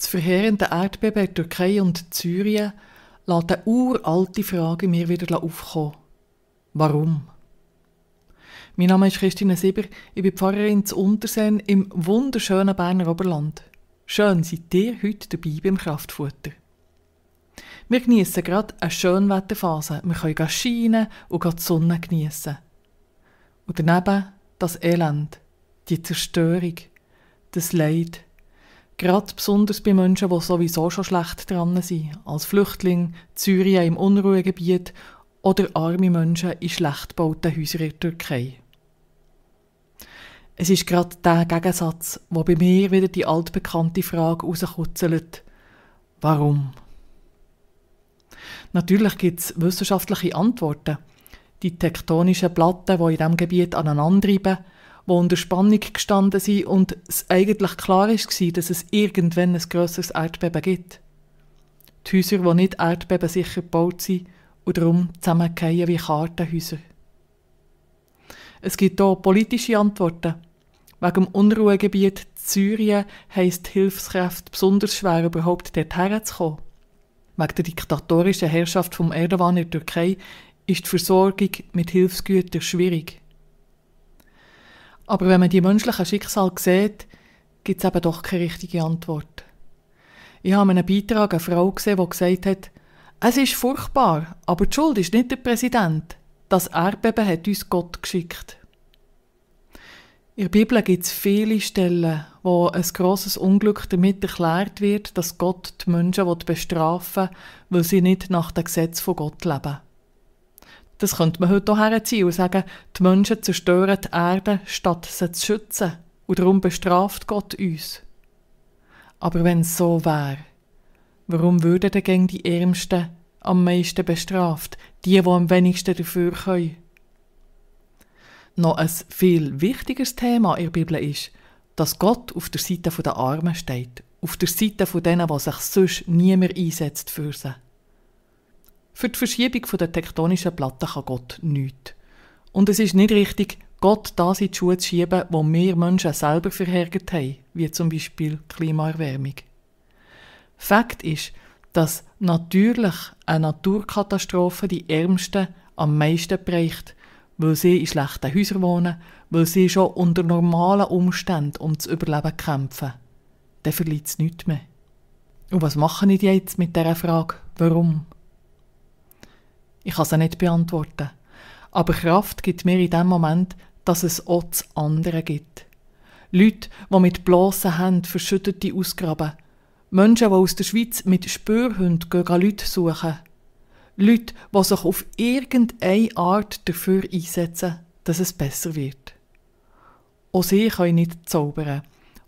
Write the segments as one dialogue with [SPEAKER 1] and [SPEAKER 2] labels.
[SPEAKER 1] Das verheerende Erdbeben in der Türkei und Syrien lässt eine uralte Frage mir wieder aufkommen. Warum? Mein Name ist Christine Sieber, ich bin Pfarrerin zu Untersen im wunderschönen Berner Oberland. Schön seid ihr heute dabei beim Kraftfutter. Wir geniessen gerade eine Schönwetterphase. Wir können scheinen und die Sonne geniessen. Und daneben das Elend, die Zerstörung, das Leid, Gerade besonders bei Menschen, die sowieso schon schlecht dran sind, als Flüchtling, Syrien im Unruhegebiet oder arme Menschen in schlecht gebauten Häusern in der Türkei. Es ist gerade der Gegensatz, wo bei mir wieder die altbekannte Frage rauskutzelt. Warum? Natürlich gibt es wissenschaftliche Antworten. Die tektonischen Platten, die in diesem Gebiet aneinanderreiben, die unter Spannung gestanden sind und es eigentlich klar war, dass es irgendwann ein grösseres Erdbeben gibt. Die Häuser, die nicht erdbebensicher gebaut sind und darum zusammenfallen wie Kartenhäuser. Es gibt auch politische Antworten. Wegen dem Unruhegebiet Syrien heisst Hilfskräfte besonders schwer, überhaupt dort herzukommen. Wegen der diktatorischen Herrschaft von Erdogan in der Türkei ist die Versorgung mit Hilfsgütern schwierig. Aber wenn man die menschlichen Schicksale sieht, gibt es eben doch keine richtige Antwort. Ich habe einen Beitrag einer Frau gesehen, die gesagt hat, es ist furchtbar, aber die Schuld ist nicht der Präsident. Das Erdbeben hat uns Gott geschickt. In der Bibel gibt es viele Stellen, wo ein grosses Unglück damit erklärt wird, dass Gott die Menschen bestrafen will, weil sie nicht nach dem Gesetz von Gott leben. Das könnte man heute auch herziehen und sagen, die Menschen zerstören die Erde, statt sie zu schützen. Und darum bestraft Gott uns. Aber wenn es so wäre, warum würden denn gegen die Ärmsten am meisten bestraft, die, die am wenigsten dafür können? Noch ein viel wichtigeres Thema in der Bibel ist, dass Gott auf der Seite der Armen steht, auf der Seite von denen, die sich sonst niemand einsetzt für sie. Für die Verschiebung der tektonischen Platten kann Gott nichts. Und es ist nicht richtig, Gott das in die Schuhe zu schieben, wo wir Menschen selber verhärgert haben, wie zum Beispiel Klimaerwärmung. Fakt ist, dass natürlich eine Naturkatastrophe die Ärmsten am meisten bricht, weil sie in schlechten Häusern wohnen, weil sie schon unter normalen Umständen um das Überleben kämpfen. Dann verliert es nichts mehr. Und was mache ich jetzt mit dieser Frage? Warum? Ich kann sie nicht beantworten. Aber Kraft gibt mir in dem Moment, dass es auch das andere gibt. Leute, die mit bloßen Händen verschüttete ausgraben. Menschen, die aus der Schweiz mit Spürhunden gehen, Leute suchen. Leute, die sich auf irgendeine Art dafür einsetzen, dass es besser wird. Auch sie können nicht zaubern.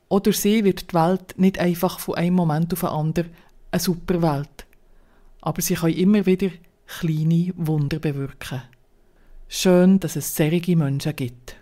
[SPEAKER 1] Oder sie wird die Welt nicht einfach von einem Moment auf den anderen eine super Welt. Aber sie können immer wieder kleine Wunder bewirken. Schön, dass es solche Menschen gibt.